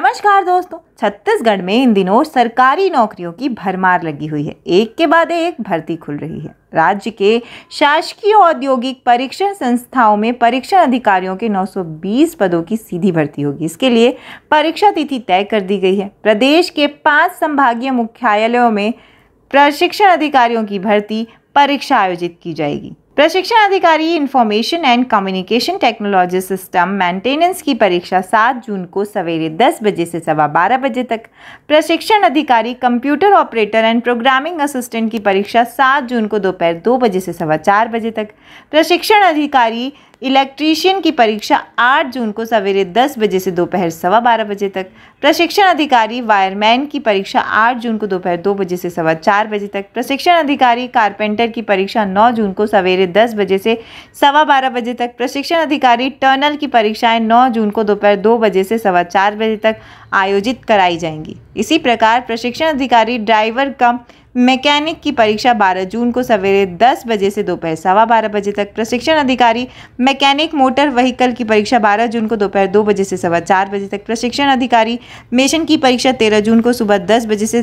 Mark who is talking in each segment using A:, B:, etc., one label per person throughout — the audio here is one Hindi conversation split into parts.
A: नमस्कार दोस्तों छत्तीसगढ़ में इन दिनों सरकारी नौकरियों की भरमार लगी हुई है एक के बाद एक भर्ती खुल रही है राज्य के शासकीय औद्योगिक परीक्षण संस्थाओं में परीक्षण अधिकारियों के 920 पदों की सीधी भर्ती होगी इसके लिए परीक्षा तिथि तय कर दी गई है प्रदेश के पाँच संभागीय मुख्यालयों में प्रशिक्षण अधिकारियों की भर्ती परीक्षा आयोजित की जाएगी प्रशिक्षण अधिकारी information and communication technology system maintenance की परीक्षा 7 जून को सवेरे 10 बजे से सवा बारह बजे तक प्रशिक्षण अधिकारी computer operator and programming assistant की परीक्षा 7 जून को दोपहर दो बजे से सवा चार बजे तक प्रशिक्षण अधिकारी इलेक्ट्रीशियन की परीक्षा 8 जून को सवेरे 10 बजे से दोपहर सवा बारह बजे तक प्रशिक्षण अधिकारी वायरमैन की परीक्षा 8 जून को दोपहर 2 बजे से सवा चार बजे तक प्रशिक्षण अधिकारी कारपेंटर की परीक्षा 9 जून को सवेरे 10 बजे से सवा बारह बजे तक प्रशिक्षण अधिकारी टर्नल की परीक्षाएं 9 जून को दोपहर 2 बजे से सवा चार बजे तक आयोजित कराई जाएंगी इसी प्रकार प्रशिक्षण अधिकारी ड्राइवर कम मैकेनिक की परीक्षा 12 जून को सवेरे 10 बजे से दोपहर सवा बारह बजे तक प्रशिक्षण अधिकारी मैकेनिक मोटर व्हीकल की परीक्षा 12 जून को दोपहर दो बजे से सवा चार बजे तक प्रशिक्षण अधिकारी मेशन की परीक्षा 13 जून को सुबह 10 बजे से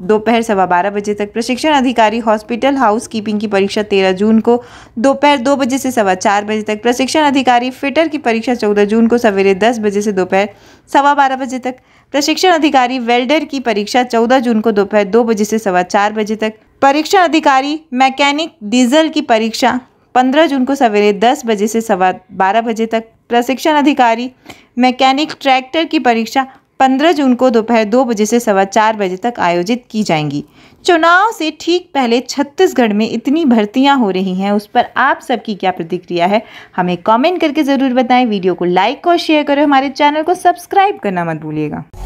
A: दोपहर सवा बारह बजे तक प्रशिक्षण अधिकारी हॉस्पिटल हाउस कीपिंग की परीक्षा तेरह जून को दोपहर दो बजे से सवा चार बजे तक प्रशिक्षण अधिकारी फिटर की परीक्षा चौदह जून को सवेरे दस बजे से दोपहर सवा बारह बजे तक प्रशिक्षण अधिकारी वेल्डर की परीक्षा चौदह जून को दोपहर दो बजे से सवा चार बजे तक परीक्षण अधिकारी मैकेनिक डीजल की परीक्षा पंद्रह जून को सवेरे दस बजे से सवा बारह बजे तक प्रशिक्षण अधिकारी मैकेनिक ट्रैक्टर की परीक्षा पंद्रह जून को दोपहर दो बजे से सवा चार बजे तक आयोजित की जाएंगी चुनाव से ठीक पहले छत्तीसगढ़ में इतनी भर्तियां हो रही हैं उस पर आप सबकी क्या प्रतिक्रिया है हमें कमेंट करके ज़रूर बताएं वीडियो को लाइक और शेयर करें हमारे चैनल को सब्सक्राइब करना मत भूलिएगा